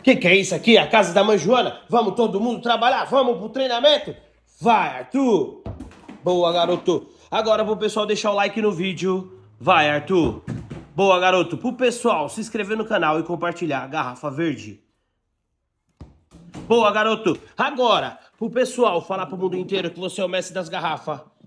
O que, que, é isso aqui? A casa da mãe Joana? Vamos todo mundo trabalhar? Vamos pro treinamento? Vai, Arthur! Boa, garoto! Agora pro pessoal deixar o like no vídeo. Vai, Arthur! Boa, garoto! Pro pessoal se inscrever no canal e compartilhar a garrafa verde. Boa, garoto! Agora, pro pessoal falar pro mundo inteiro que você é o mestre das garrafas.